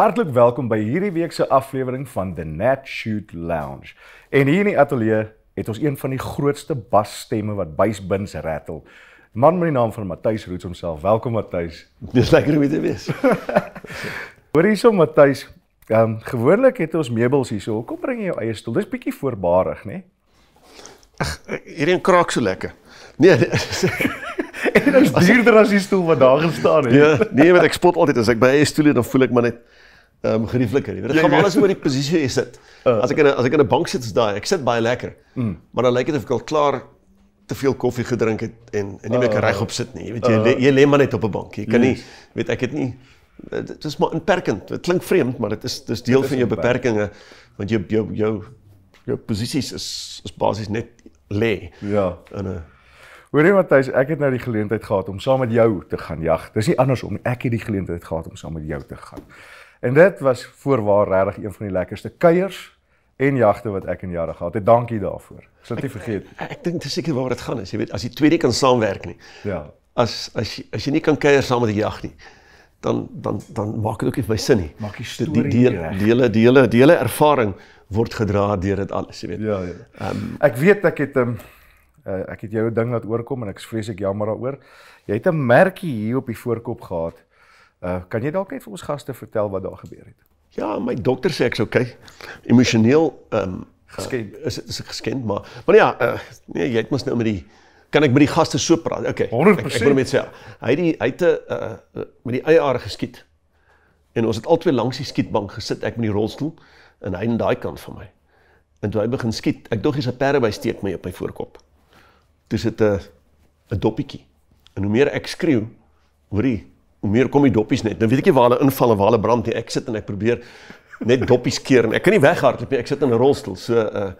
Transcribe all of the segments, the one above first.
Hartlik welkom by hierdie week se aflewering van The Nat Shoot Lounge. En hier in die ateljee het ons een van die grootste basstemme wat bysbins rattel. Man met die naam van Matthys Roots homself. Welkom Matthys. Dis lekker om hier te wees. Hoor hierso Matthys. Ehm um, gewoonlik het ons meubels hierso. Kom bring jou eie stoel. Dis bietjie voorbarig, né? Nee? Ag, hierdie een kraak so lekker. Nee, nee. en dit is duurder as die stoel wat daar gestaan het. Ja, nee, want ek spot altyd as ek by 'n stoel is, dan voel ek maar net ehm um, gerieflikker. Jy weet, dit ja, gaan ja. alles oor die posisie jy sit. Uh. As ek in 'n as ek in 'n bank sit, is daai, ek sit baie lekker. Mm. Maar dan lyk dit of ek al klaar te veel koffie gedrink het en en nie meer kan uh. regop sit nie. Jy weet jy uh. jy lê maar net op 'n bank. Jy kan nie weet ek het nie eh, dit is maar beperkend. Dit klink vreemd, maar dit is dis deel van jou beperkinge want jou jou jou, jou posisies is is basies net lê. Ja. In 'n Hoorie Matthys, ek het nou die geleentheid gehad om saam met jou te gaan jag. Dis nie andersom. Ek het die geleentheid gehad om saam met jou te gaan. En dit was voorwaar regtig een van die lekkerste kuiers en jagte wat ek in jare gehad het. Dankie daarvoor. Ek sal dit nie vergeet nie. Ek, ek dink dis seker waar dit gaan is. Jy weet, as jy twee nie kan saamwerk nie. Ja. As as jy as jy nie kan kuier saam met die jag nie, dan dan dan maak dit ook nie my sin nie. Maak die storie die dele dele dele ervaring word gedra deur dit alles, jy weet. Ja, ja. Ehm um, ek weet ek het 'n um, ehm, uh, eh, ek het jou 'n ding laat oorkom en ek is vreeslik jammer daaroor. Jy het 'n merkie hier op die voorkop gehad. Uh kan jy dalk net vir ons gaste vertel wat daar gebeur het? Ja, my dokter sê ek's okay. Emosioneel um geskend. Uh, is dit is ek geskend, maar maar ja, uh, nee, jy het mos nou met die kan ek met die gaste so praat. Okay. 100%. Ek, ek wil net sê hy het die hy het 'n uh, met die eie aard geskiet. En ons het albei langs die skietbank gesit, ek met die rolstoel en hy aan daai kant van my. En toe hy begin skiet, ek dog hy se perde by steek my op my voorkop. Toe sit 'n 'n doppietjie. En hoe meer ek skreeu, hoor jy, hoe meer kom die doppies net. Nou weet ek nie waar hulle invalle, waar hulle brand nie. Ek sit en ek probeer net doppies keer en ek kan nie weghardloop nie. Ek sit in 'n rolstoel. So uh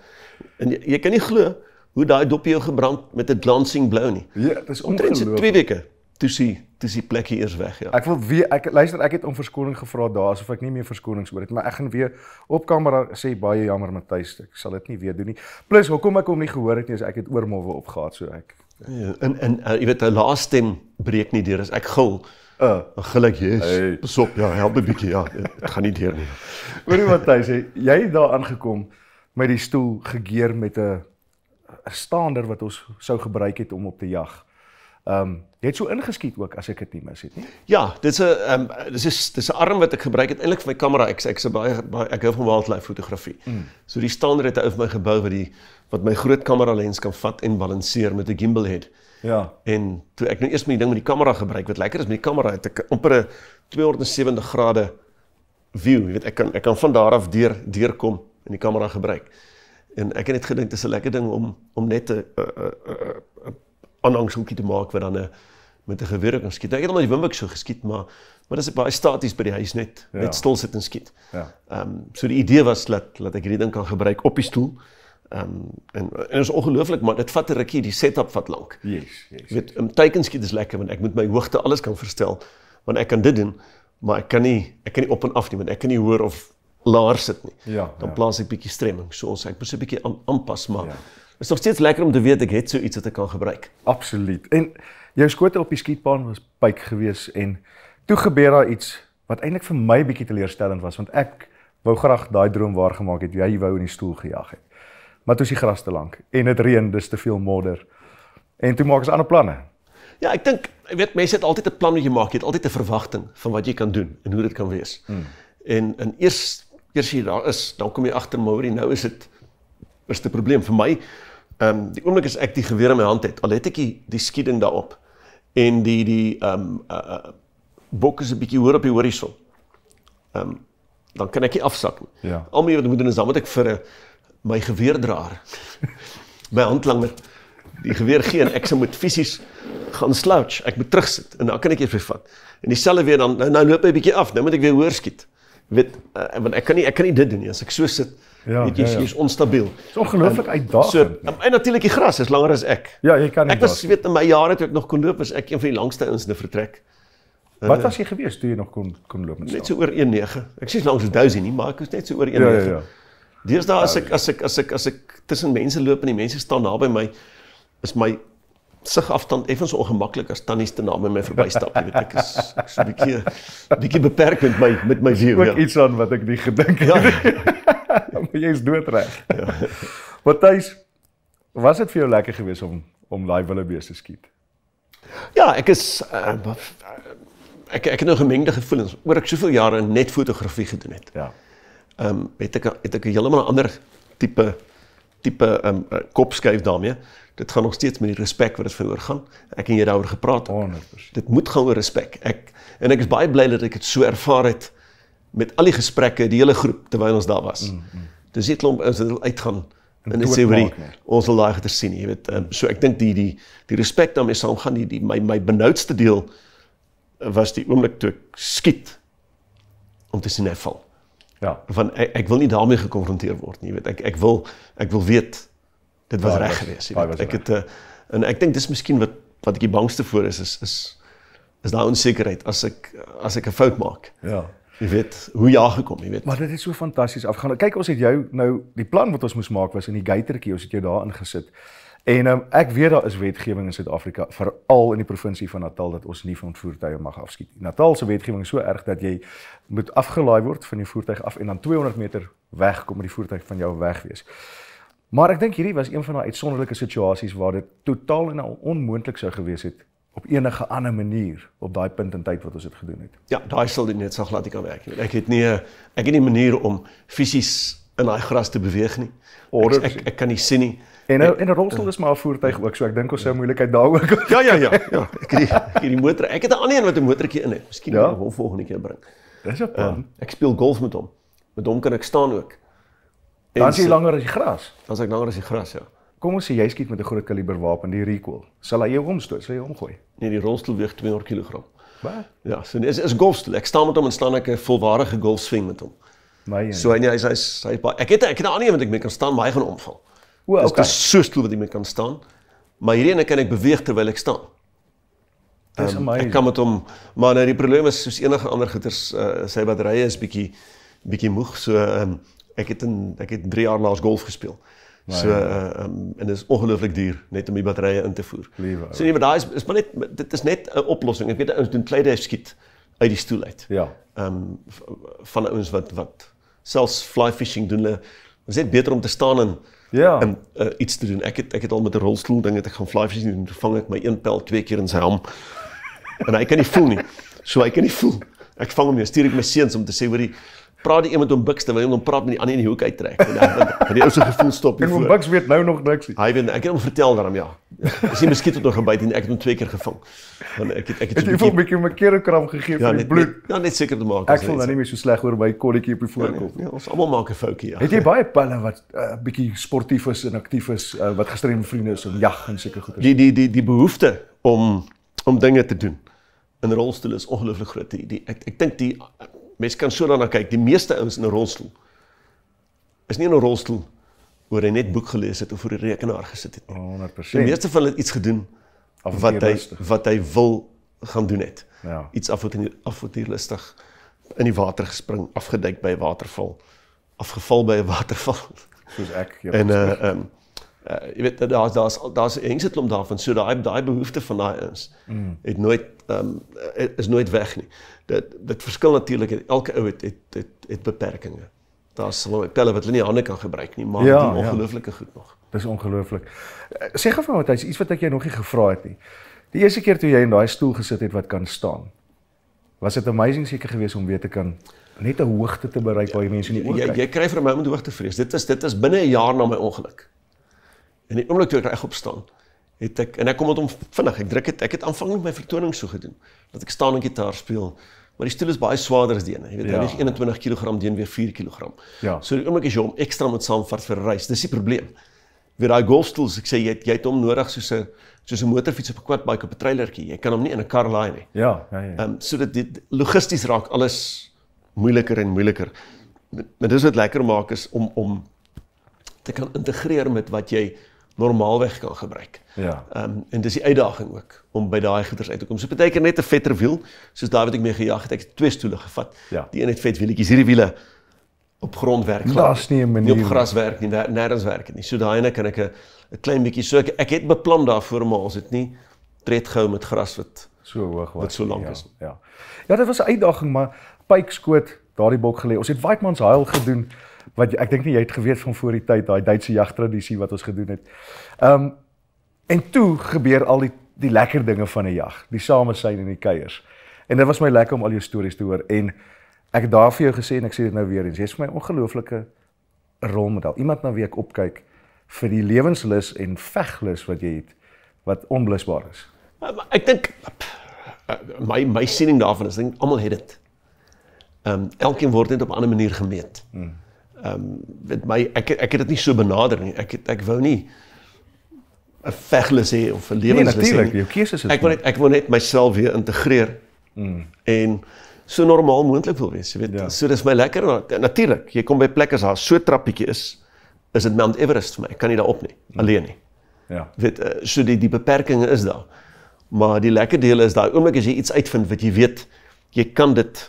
en jy, jy kan nie glo hoe daai doppie jou gebrand met 'n glancing blou nie. Ja, dit is omtrent so 2 weke toe sien dis die plek hier is weg ja. Ek wil weer ek luister ek het om verskoning gevra daar asof ek nie meer verskonings oor het maar ek gaan weer op kamera sê baie jammer Matthys ek sal dit nie weer doen nie. Plus hoekom ek hom nie gehoor het nie as ek het oormowwe opgehard so ek Ja. en en uh, jy weet 'n laaste stem breek nie deur as ek eh. gil. Uh, geluk Jesus. Hey. Pasop, ja, help 'n bietjie, ja. Dit gaan nie deur nie. Hoorie wat hy sê, jy het daar aangekom met die stoel gegeer met 'n 'n staander wat ons sou gebruik het om op te jag. Ehm um, jy het so ingeskiet ook as ek dit nie mis het nie. Ja, dit's 'n ehm um, dis is dis 'n arm wat ek gebruik het eintlik vir my kamera. Ek ek's baie, baie ek hou van wildlife fotografie. Mm. So die standaard het uit my gebou wat die wat my groot kamera lens kan vat en balanseer met 'n gimbal head. Ja. En toe ek nou eers met die ding met die kamera gebruik wat lekker is met die kamera het ek amper 'n 270 grade view. Jy weet ek kan ek kan van daar af deur deur kom in die kamera gebruik. En ek het net gedink dis 'n lekker ding om om net 'n aanhangsoekie te maak wat dan 'n eh, met 'n geweer kan skiet. Ek het almal die Wimbek so geskiet, maar maar dit is baie staties by die huis net, ja. net stil sit en skiet. Ja. Ehm um, so die idee was dat dat ek hierdie ding kan gebruik op die stoel. Ehm um, en en is ongelooflik, maar dit vat 'n rukkie, die setup vat lank. Ja, yes, ja. Yes, weet, om um, teikenskiet is lekker want ek moet my hoogte alles kan verstel want ek kan dit doen, maar ek kan nie ek kan nie op en af nie want ek kan nie hoor of laar sit nie. Ja, dan ja. plaas ek bietjie stremming. So ons ek moet 'n bietjie aanpas maar. Ja. Dit is nog steeds lekker om te weet ek het so iets wat ek kan gebruik. Absoluut. En jou skote op die skietbaan was byk geweest en toe gebeur daar iets wat eintlik vir my bietjie teleurstellend was want ek wou graag daai droom waargemaak het jy wou in die stoel gejag het. Maar toe is die gras te lank en dit reën dis te veel modder. En toe maak ons ander planne. Ja, ek dink jy weet mense het altyd 'n plan wat jy maak, jy het altyd 'n verwagting van wat jy kan doen en hoe dit kan wees. Hmm. En in eers eers jy daar is, dan kom jy agter maar hoor jy nou is dit is 'n probleem vir my ehm um, die oomblik as ek die geweer in my hand het, al het ek die, die skieding daarop en die die ehm um, uh, uh, bok is 'n bietjie hoër op die horison. Ehm um, dan kan ek nie afsak nie. Ja. Al my wat moet doen is dan moet ek vir 'n eh, my geweerdraer my hand langer die geweer gee en ek se moet fisies gaan slouch. Ek moet terugsit en dan kan ek eers vervat. En dieselfde weer dan nou, nou loop hy 'n bietjie af. Nou moet ek weer hoor skiet. Jy weet uh, want ek kan nie ek kan nie dit doen nie as ek so sit. Ja, dit is ja, ja. is onstabiel. Dis ongelooflik uitdagend. So, en en natuurlik die gras is langer as ek. Ja, jy kan nie. Ek was daar. weet in my jare toe ek nog kon loop, was ek een van die langste ins in 'n vertrek. Wat uh, was jy gewees toe jy nog kon kon loop net? Net so oor 1.9. Ek sê langs 1000 nie, maar ek was net so oor 1.9. Ja, ja, ja. Deesdae ja, ja. as ek as ek as ek as ek, ek tussen mense loop en die mense staan naby my, is my sig afstand effens ongemaklik as tannies te naby my verbystap, jy weet ek is ek's 'n bietjie bietjie beperk met my met my view. Ook ja. iets aan wat ek nie gedink het. Ja. maar jy is doodreg. Ja. Matthys, was dit vir jou lekker geweest om om daai willebees te skiet? Ja, ek is uh, ek ek het nou gemengde gevoelens oor ek soveel jare net fotografie gedoen het. Ja. Ehm um, het ek het ek heeltemal 'n ander tipe tipe ehm um, eh, kop skuif daarmee. Dit gaan nog steeds met die respek wat dit verhoor gaan. Ek en jy daaroor gepraat. 100%. Dit moet gaan oor respek. Ek en ek is baie bly dat ek dit so ervaar het met al die gesprekke die hele groep terwyl ons daar was. Dis mm, mm. klomp ons het uitgaan en dit sê vir ons al daai gister sien jy weet um, so ek dink die die die respek daarmee saam gaan die, die my my benoudste deel eh, was die oomblik toe ek skiet om te sien hy val. Ja, van ek, ek wil nie daarmee gekonfronteer word nie, jy weet ek ek wil ek wil weet dit was reg geweest, jy weet. Ek het uh, en ek dink dis miskien wat wat ek die bangste voor is is is is daai onsekerheid as ek as ek 'n fout maak. Ja jy weet hoe ja gekom, jy weet. Maar dit het so fantasties afgegaan. Kyk, ons het jou nou die plan wat ons moes maak was in die gaitertjie, ons het jou daar ingesit. En um, ek weet daar is wetgewing in Suid-Afrika veral in die provinsie van Natal dat ons nie van voertuie mag afskiet nie. Natal se wetgewing is so erg dat jy moet afgelaai word van die voertuig af en dan 200 meter wegkom met die voertuig van jou weg wees. Maar ek dink hierdie was een van daai uitsonderlike situasies waar dit totaal en al onmoontlik sou gewees het op enige ander manier op daai punt in tyd wat ons dit gedoen het. Ja, daai sal dit net sal glad nie kan werk nie. Ek het nie ek het nie maniere om fisies in daai gras te beweeg nie. Ek, ek ek kan nie sien nie. En nou en 'n rolstoel is maar 'n voertuig ook, so ek dink ons sou moeilikheid daar ook. ja ja ja, ja. Ek het ek het die motor. Ek het 'n ander een wat 'n motortjie in het. Miskien ja? wil volgende keer bring. Dis 'n plan. Uh, ek speel golf met hom. Met hom kan ek staan ook. En dan is hy langer as die gras. Dan is ek langer as die gras, ja. Kom ons sê jy skiet met 'n groot kaliber wapen, die recoil. Sal hy jou omstoot? Sal hy omgooi? Nee, die rolstoel weeg 200 kg. Wat? Ja, so dis nee, is golfstoel. Ek staan met hom en staan ek 'n volwaardige golfswing met hom. My. So en nee, hy hy hy ek het ek het 'n ander een wat ek mee kan staan, maar hy gaan omval. O, okay. Dis so stoel wat jy mee kan staan. Maar hierdie een kan ek beweeg terwyl ek staan. Dis um, amazing. Ek kan met hom maar nou die probleem is soos enige ander goeters uh, sy batterye is bietjie bietjie moeg. So um, ek het in ek het 3 jaar laas golf gespeel. Wow. So uh, um, en dit is ongelooflik duur net om die batterye in te voer. Liewe. Sien so, jy nee, maar daai is is maar net dit is net 'n oplossing. Ek weet ons doen kleide skiet uit die stoel uit. Ja. Ehm um, van ons wat wat selfs fly fishing doen hulle is dit beter om te staan en ja. en uh, iets te doen. Ek het ek het al met 'n rolstoel dinge te gaan fly fishing en vang ek my een pel twee keer in sy ram. en hy kan nie voel nie. So hy kan nie voel. Ek vang hom nie. Stuur ek my seuns om te sê hoor die praat die een met hom biks terwyl hom praat met die ander in die hoek uittrek. En die ou se gevoel stop hier. En hom biks weet nou nog niks nie. Hy weet ek het hom vertel daarom ja. Is hy miskien tot nog gebyt en ek het hom twee keer gevang. Want ek het ek het hom 'n bietjie 'n bietjie 'n keerkram gegee vir ja, die bloed. Net, ja net seker te maak. Ek voel nou nie meer so sleg oor my kolletjie op die ja, nee. voorkop nie. Ja, ons almal maak 'n foutjie ja. Het jy baie pelle wat 'n uh, eh, bietjie sportief is en aktief is uh, wat gestrem vriende is om jag en seker goeie. Die die die die behoefte om om dinge te doen in rolstoel is ongelooflik groot. Die, die ek ek dink die uh, mens kan so daarna kyk, die meeste ouens in 'n rolstoel is nie in 'n rolstoel oor hy net boek gelees het of voor die rekenaar gesit het nie. 100%. Die meeste van hulle het iets gedoen wat hy wat hy wil gaan doen het. Ja. Iets avontuurlustig in die water gespring, afgeduik by 'n waterval, afgeval by 'n waterval, soos ek. Ja, en uh, uh, jy weet daar's daar's daar's 'n enset klomp daarvan so daai daai behoefte van daai is mm. het nooit um, is nooit weg nie dit dit verskil natuurlik elke ou het het het, het beperkings daar's hulle pelle wat hulle nie hande kan gebruik nie maar ja, die ja. ongelooflike ja. goed nog dis ongelooflik eh, sê gou vir my wat hy iets wat ek jou nog nie gevra het nie die eerste keer toe jy in daai stoel gesit het wat kan staan was dit amazing seker geweest om weer te kan net 'n hoogte te bereik waar ja, jy mense nie oor jy, jy kry vir 'n oomblik hoogtevrees dit is dit is binne 'n jaar na my ongeluk En die oomblik toe ek reg opstaan, het ek en ek kom met hom vinnig. Ek druk dit. Ek het aanvanklik my vertoning so gedoen dat ek staan en gitaar speel, maar die stoel is baie swaarder as die ene. Jy weet, ja. hy is 21 kg teen weer 4 kg. Ja. So die oomblik is jy om ekstra moet saamvat vir reis. Dis die probleem. Weer daai golfstoels, ek sê jy het, jy het hom nodig soos 'n soos 'n motorfiets op 'n quadbike op 'n treilertjie. Jy kan hom nie in 'n kar laai nie. Ja, ja, ja. Ehm um, so dit logisties raak alles moeiliker en moeiliker. Maar dis wat lekker maak is om om te kan integreer met wat jy normaalweg kan gebruik. Ja. Ehm um, en dis die uitdaging ook om by daai goeders uit te kom. So baie keer net 'n vetter wiel, soos daai wat ek mee gejag het, ek het twee stoele gevat. Ja. Die een het vet wieletjies, hierdie wiele op grond werk. Glas nie 'n manier. Nie op gras werk nie, nêrens werk dit nie. So daai ene kan ek 'n 'n klein bietjie so ek, ek het beplan daarvoor maar ons het nie tred gehou met gras wat so hoog was. Wat so lank ja, is. Ja. Ja, dit was 'n uitdaging, maar pykskoot daardie bok gelê. Ons het Whitemans Hill gedoen wat ek dink nie jy het geweet van voor die tyd daai Duitse jagtradisie wat ons gedoen het. Ehm um, en toe gebeur al die die lekker dinge van 'n jag, die samesyn en die kuiers. En dit was my lekker om al jou stories te hoor en ek het daar vir jou gesê en ek sê dit nou weer eens, jy's vir my 'n ongelooflike rolmodel. Iemand na wie ek opkyk vir die lewenslus en veglus wat jy het wat onblusbaar is. Ek dink my my siening daarvan is dink almal het dit. Ehm um, elkeen word net op 'n ander manier gemeet. Hmm ehm um, met my ek ek het dit nie so benader nie. Ek het, ek wou nie 'n veglus hê of 'n nee, lewenslus hê. Nee, natuurlik, jou keuses is Ek wil net ek wil net myself weer integreer. Mm. En so normaal moontlik wil wees, jy weet. Ja. So dis my lekker natuurlik. Jy kom by plekke as daar so trappietjie is, is dit Mount Everest vir my. Ek kan nie daarop nie mm. alleen nie. Ja. Weet, eh, so die die beperkings is daar. Maar die lekker deel is daai oomblik as jy iets uitvind wat jy weet jy kan dit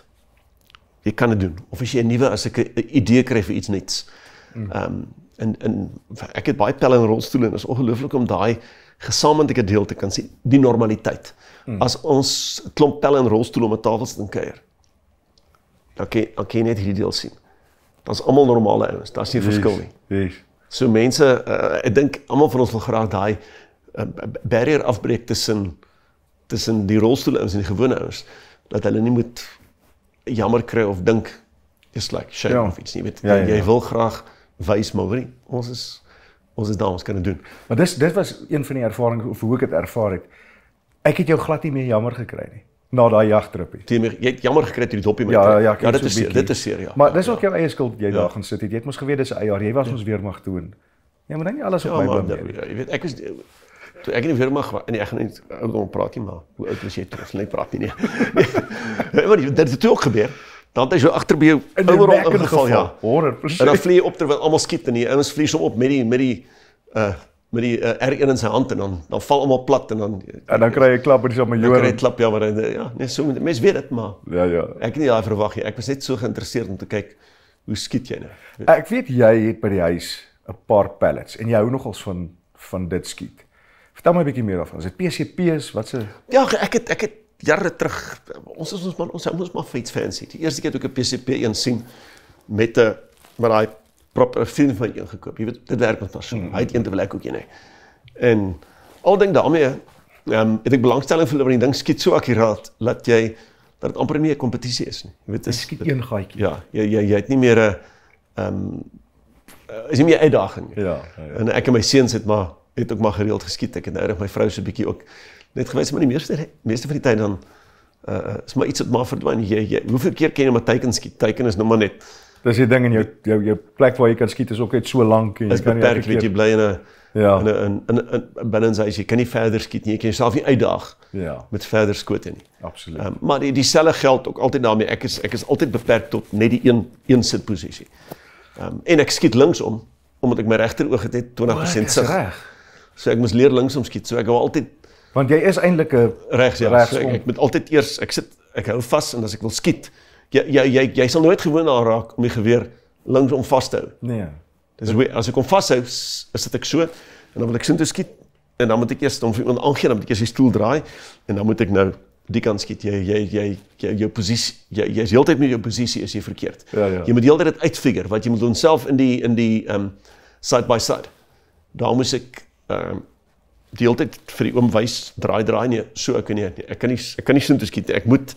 jy kan dit doen of as jy 'n nuwe as ek 'n idee kry vir iets nets. Hmm. Ehm um, en en ek het baie pelle en rolstoele en is ongelooflik om daai gesamentlike deel te kan sien, die normaliteit. Mm. As ons klomp pelle en rolstoele om 'n tafel sit en kuier. Dan kan dan kan jy net hierdie deel sien. Dit is almal normale ouens, daar's nie verskil nie. Yes. So mense, uh, ek dink almal van ons wil graag daai uh, barrier afbreek tussen tussen die rolstoele ouens en die gewone ouens dat hulle nie moet jammer kry of dink is like shame ja. of iets nie weet ja, ja, ja. jy wil graag wys maar hoor ons is ons is daar ons kan dit doen maar dis dit was een van die ervarings of hoe ek dit ervaar het ek het jou glad nie meer jammer gekry nie na daai jagtrippie jy het jammer gekry toe die dopie met ja ja, ja, ja dit is dit is seer ja maar dis ook ja. jou eie skuld jy ja. daar gaan sit het jy het mos geweet dis eier jy was ja. ons weer mag toe en jy moet dan nou nie alles op ja, my bin ja, jy weet ek is Toe ek in die weer mag en ek gaan net oud om praat nie maar hoe oud was jy toe ons net praat nie. Nee. Nee, maar nee. dit het ook gebeur. Dan het jy agter by jou ouer op in geval ja. 100%. En dan vlieg op terwyl almal skiet en die ouens vlieg so op met die met die uh met die uh, R1 in sy hand en dan dan val almal plat en dan en dan kry jy 'n klap op die sy majoor. Kry 'n klap ja maar ja, nee so met mense weet dit maar. Ja ja. Ek het nie daai verwag nie. Ek was net so geïnteresseerd om te kyk hoe skiet jy nou. Ek weet jy het by die huis 'n paar pellets en jy hou nogals van van dit skiet. Vertel my 'n bietjie meer daarvan. Is dit PCP's? Wat se Ja, ek het ek het jare terug ons ons man ons ons maar fets fancy. Die eerste keer toe ek 'n PCP een sien met 'n met daai proper film van een gekoop. Jy weet dit werk met daai. Hmm. Hy het een terwyl ek ook een hy. En al ding daarmee ehm um, het ek belangstelling vir hulle want die ding skiet so akuraat dat jy dat dit amper nie 'n kompetisie is nie. Jy weet dit skiet een gaatjie. Ja, jy jy jy het nie meer 'n ehm um, is nie meer 'n uitdaging nie. Ja, ja, ja. En ek en my seuns het maar het ook maar gereeld geskiet. Ek het nou reg my vrou so 'n bietjie ook net gewys maar die meeste meeste van die tyd dan uh is maar iets wat maar verdwyn. Jy, jy hoeveel keer ken jy maar teiken skiet? Teiken is nou maar net dis die ding in jou jou jou plek waar jy kan skiet is ook net so lank en jy kan nie elke keer jy bly in 'n ja in 'n in 'n 'n balance as jy kan nie verder skiet nie. Jy kan jouself nie uitdaag ja met verder skote nie. Absoluut. Uh, maar die dieselfde geld ook altyd daarmee. Ek is ek is altyd beperk tot net die een een sit posisie. Ehm um, en ek skiet linksom omdat ek my regter oog het 20% sig. Reg. So ek moes leer linksom skiet. So ek wou altyd want jy is eintlik 'n regs ja. So ek, ek moet altyd eers ek sit ek hou vas en as ek wil skiet jy jy jy, jy sal nooit gewoond daar raak om die geweer linksom vas te hou. Nee. Dis hoe as ek hom vashou is dit ek so en dan wil ek sin toe skiet en dan moet ek eers hom iemand aangee dan moet ek eers die stoel draai en dan moet ek nou die kant skiet jy jy jy jou, jou posisie jy jy is heeltyd met jou posisie is jy verkeerd. Ja ja. Jy moet heeltyd dit uitfigure wat jy moet onself in die in die um side by side. Daar moet ek ehm uh, die hele tyd vir die oom wys draai draai nee, so ek kan nie ek kan nie ek kan nie sin toe skiet. Ek moet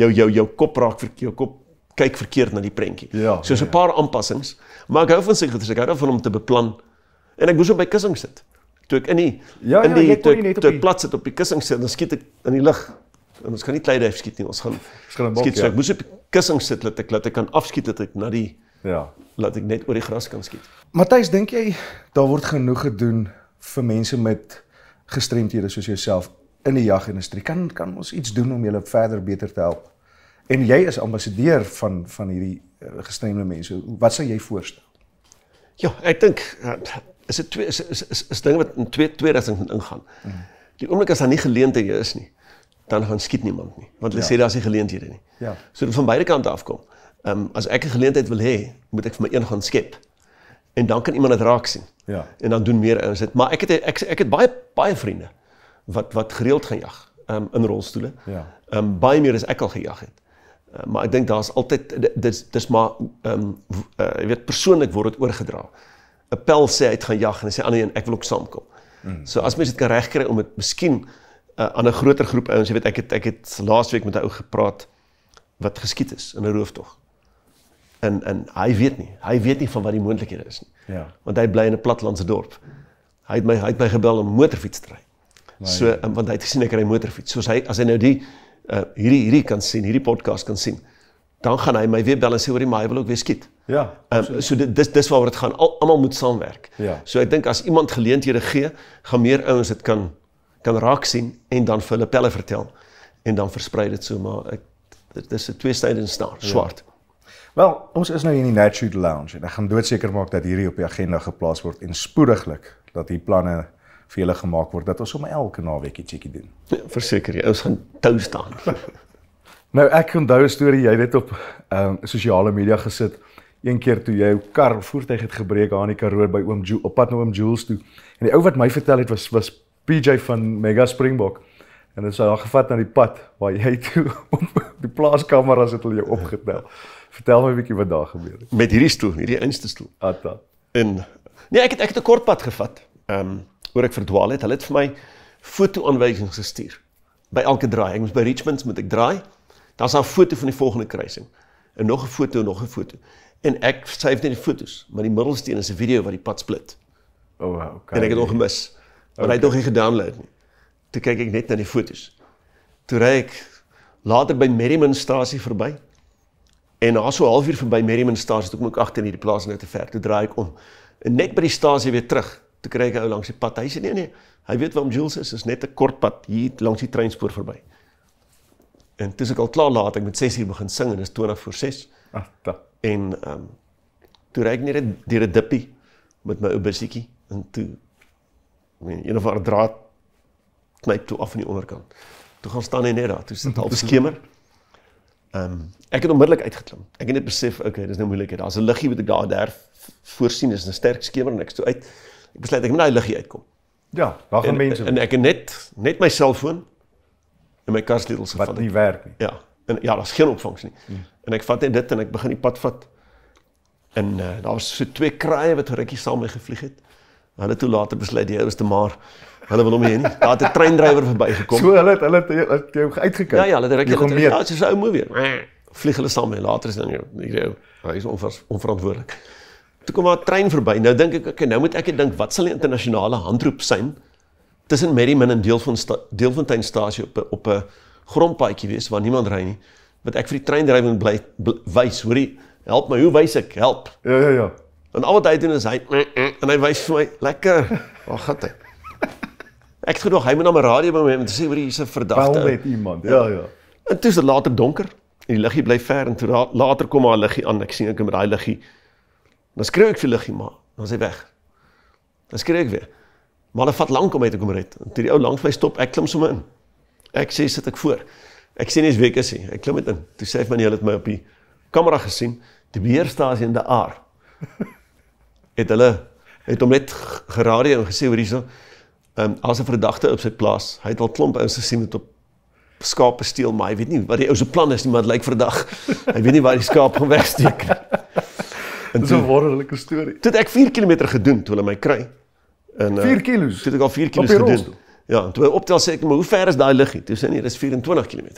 jou jou jou kop raak vir jou kop kyk verkeerd na die prentjie. Ja, so ja, 'n ja, ja. paar aanpassings. Maar ek hou van sy gedrag. Ek hou daarvan om te beplan. En ek moes op my kussing sit. Toe ek in die ja, in ja, die ja, toe, toe, toe die... plat sit op die kussing sit, dan skiet ek in die lug. En ons kan nie kleidief skiet nie. Ons gaan skielik skiet. So ek ja. moes op die kussing sit dat ek dat ek kan afskiet dat ek na die Ja. laat ek net oor die gras kan skiet. Matthys, dink jy daar word genoeg gedoen vir mense met gestremthede soos jouself in die jagindustrie kan kan ons iets doen om julle verder beter te help. En jy is ambassadeur van van hierdie eh, gestremde mense. Wat sou jy voorstel? Ja, ek dink eh, is dit twee is is is, is dinge wat in 2000 ingaan. Die oomblik as daar nie geleenthede is nie, dan gaan skiet niemand nie, want hulle ja. sê daar is nie geleenthede nie. Ja. So van beide kante afkom. Ehm um, as ek 'n geleentheid wil hê, moet ek vir my een gaan skep en dan kan iemand dit raak sien. Ja. En dan doen meer ons dit. Maar ek het ek ek het baie baie vriende wat wat gereeld gaan jag um, in rolstoele. Ja. Ehm um, baie meer as ek al gejag het. Um, maar ek dink daar's altyd dis dis maar ehm um, uh, jy weet persoonlik word dit oorgedra. 'n Pel sê hy gaan jag en hy sê ander een ek wil ook saamkom. Mm. So as mens dit kan regkry om dit miskien uh, aan 'n groter groep ouens jy weet ek het ek het laas week met 'n ou gepraat wat geskiet is in 'n rooftocht en en hy weet nie. Hy weet nie van wat die moontlikhede is nie. Ja. Want hy bly in 'n platlandse dorp. Hy het my hy het my gebel om motorfiets te ry. Nee. So en, ehm, want hy het gesien ek ry motorfiets. Soos hy as hy nou die uh, hierdie hierdie kan sien, hierdie podcast kan sien, dan gaan hy my weer bel en sê oor die maar hy wil ook weer skiet. Ja. Um, so dit dis dis waaroor dit gaan. Al almal moet saamwerk. Ja. So ek dink as iemand geleenthede gee, gaan meer ouens dit kan kan raak sien en dan vir hulle pelle vertel en dan versprei dit so maar ek dis 'n twee-sided staart, ja. swart. Ja. Wel, ons is nou hier in die Natural Lounge en ek gaan doodseker maak dat hierdie op die agenda geplaas word en spoediglik dat hier planne vir julle gemaak word dat ons hom elke naweekie checkie doen. Ja, verseker jy, ons gaan tou staan. nou ek onthou 'n storie jy het op ehm um, sosiale media gesit een keer toe jy jou kar voertuig het gebreek aan die Karoo by oom Jules op pad na oom Jules toe. En die ou wat my vertel het was was PJ van Mega Springbok en dit sou daar gevat na die pad waar jy toe op die plaaskameras het hulle jou opgetel. Vertel my 'n bietjie wat daar gebeur het. Met hierdie stoel, hierdie einste stoel. Atta. En nee, ek het ek het 'n kort pad gevat. Ehm, um, oor ek verdwaal het. Hulle het vir my foto-aanwysings gestuur. By elke draai, ek moet by Richmond moet ek draai. Daar's 'n foto van die volgende kruising. En nog 'n foto, nog 'n foto. En ek skryf net die fotos, maar die middelsteen is 'n video wat die pad split. O, oh, okay. En ek het hom gemis. Maar okay. hy het nog nie gedownload nie. Toe kyk ek net na die fotos. Toe ry ek later by Merriman-stasie verby. En na so 'n halfuur verby Merriman-stasie toe kom ek agter in hierdie plaas net nou te ver. Toe draai ek om net by die stasie weer terug te kry ek ou langs die pad. Hy sê nee nee, hy weet waar om Jules is, is net 'n kort pad hier langs die treinspoor verby. En toe ek al klaar laat, ek moet 6 uur begin sing en dit is 20 voor 6. Agta. En ehm um, toe ry ek net deur 'n dippie met my ou bussietjie en toe in een of ander draad knyp toe af aan die onderkant. Toe gaan staan hy net daar, toe sit half skemer. Ehm um, ek het onmiddellik uitgeklim. Ek het net besef, okay, dis nou moeilikheid. Daar's 'n liggie wat ek daar daar voorsien. Dis 'n sterk skemer en ek sou uit. Ek besluit ek moet daai liggie uitkom. Ja, daar gaan mense. En ek het net net my selfoon en my karsleutels gevat. Wat nie werk nie. Ja. En ja, daar's geen opvangs nie. Hmm. En ek vat net dit en ek begin die pad vat. En uh, daar was so twee kraaie wat rukkie saam my gevlieg het. Hulle toe later besluit die ouste maar hulle wil hom hier nie. Daar het 'n treindrywer verbygekom. So hulle het hulle het jou uitgekyk. Ja ja, hulle het regtig gekom. Ja, dis 'n ou movie. Ja. Vlieg hulle saam en later is dan hier. Hy is onver, onverantwoordelik. Toe kom 'n trein verby. Nou dink ek, okay, nou moet ek dink wat sal die internasionale handroep sein tussen Merriman en Deelfontein Deelfonteinstasie op 'n op 'n grondpaadjie wees waar niemand ry nie. Wat ek vir die treindrywer bly wys, hoorie, help my, hoe wys ek? Help. Ja ja ja. En al wat hy doen is hy mm, mm. en hy wys vir my lekker. Ag oh, gat hy. Ek het gedoog hy moet na my radio by my om te sê hoor hier's 'n verdagte. Bel met iemand. Ja. ja ja. En toe is dit later donker en die liggie bly ver en toe later kom haar liggie aan. Ek sien ek met daai liggie. Dan skree ek vir liggie maar dan is hy weg. Dan skree ek weer. Maar dit vat lank om uit te kom red. En toe die ou lank vir stop, ek klim sommer in. Ek sê sit ek voor. Ek sien nie seker sien. Ek klim met in. Toe sê hy van jy het my op die kamera gesien. Die beheerstasie in die aar het hulle het hom net geradio gesê hoor hierso. Ehm um, as 'n verdagte op sy plaas. Hy het al klomp ouens gesien met op skape steel, maar hy weet nie wat die ou se plan is nie, maar dit lyk verdag. Hy weet nie waar die skaap gaan wegsteek nie. En so wonderlike storie. Toe het ek 4 km gedoen toe hulle my kry. En 4 km. Uh, toe het ek al 4 km gedoen. Ja, toe optel sê ek maar hoe ver is daai liggie? Toe sê nie, dis 24 km.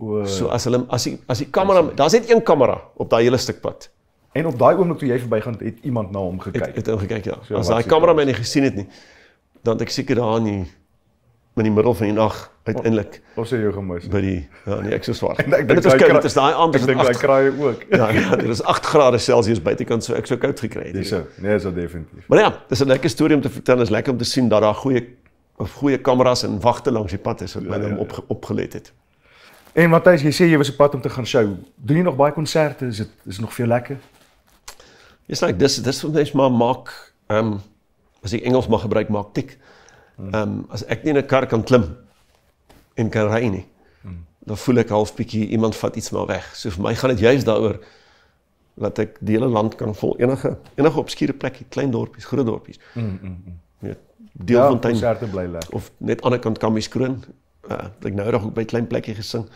O. So as hulle as die as die kamera, daar's net een kamera op daai hele stuk pad. En op daai oomblik toe jy verbygaan het, het iemand na hom gekyk. Het, het hom gekyk ja. So, As daai kameraman nie gesien het nie, dan ek seker daar in die in die middel van die nag uiteindelik. Ons het jou gemis. By die ja, nee, ek so swart. en ek dink dit koud, is daai aand, ek dink hy kraai ook. ja, ja, dit is 8 grade Celsius buitekant, so ek sou koud gekry het. Dis so. Nee, so definitief. Maar ja, dis 'n lekker storie om te vertel. Dit is lekker om te sien dat daar goeie of goeie kameras en wagte langs die pad is wat my ja, ja, ja. op opgelet het. En Matthys, jy sê jy was op pad om te gaan show. Doen jy nog baie konserte? Is dit is nog vir jou lekker? Dis like dis dis wat mense maar maak. Ehm um, as ek Engels mag gebruik, maak tik. Ehm um, as ek nie in 'n kar kan klim en kan ry nie. Dan voel ek half bietjie iemand vat iets maar weg. So vir my gaan dit juis daaroor dat ek die hele land kan vol enige enige obskure plekkie, klein dorpies, groot dorpies. Mm. Net mm. deel van tyd. Ja, konserte bly lê. Of net aan die kant Kammieskroon. Uh ek nou nog by klein plekkie gesing.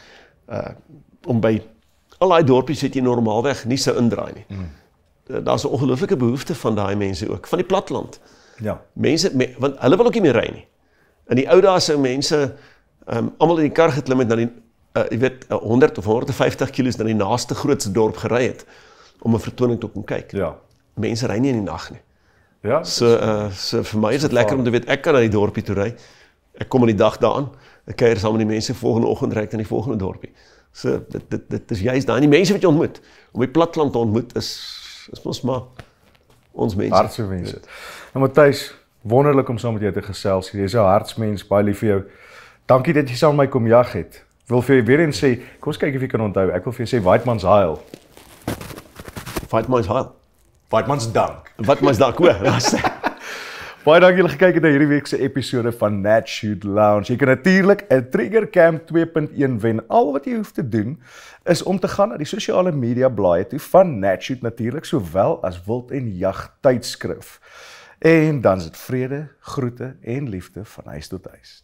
Uh om by al daai dorpies het jy normaalweg nie se so indraai nie. Mm. Eh, daar's 'n ongelooflike behoefte van daai mense ook van die platland. Ja. Mense me, want hulle wil ook nie meer ry nie. In die ou dae sou mense ehm um, almal in die kar geklim het na die uh, jy weet 100 eh, of 150 km na die naaste grootste dorp gery het om 'n vertoning te kom kyk. Ja. Mense ry nie in die nag nie. Ja. So uh so vir my is dit lekker om te weet ek kan na die dorpie toe ry. Ek kom in die dag daaraan. Ek kuier saam met die mense volgende oggend ry ek dan die volgende dorpie. So dit dit dit is juist daai mense wat jy ontmoet. Om die platland te ontmoet is is mos maar ons mense. Hartse mense. Nou Matthys, wonderlik om saam met jou te gesels. Jy's 'n hartsmens, baie lief vir jou. Dankie dat jy saam met my kom jag het. Ek wil vir jou weer eens sê, kom ons kyk of jy kan onthou. Ek wil vir jou sê White Man's Hail. White Man's Hail. White Man's Dank. White Man's Dank. Hoor, daar's dit. Baie dankie dat jy gekyk het na hierdie week se episode van Nat Shoot Lounge. Jy kan natuurlik 'n Trigger Camp 2.1 wen. Al wat jy hoef te doen is om te gaan na die sosiale media blaaie toe van Nat Shoot natuurlik sowel as Wild en Jag tydskrif. En dan is dit vrede, groete en liefde van huis tot huis.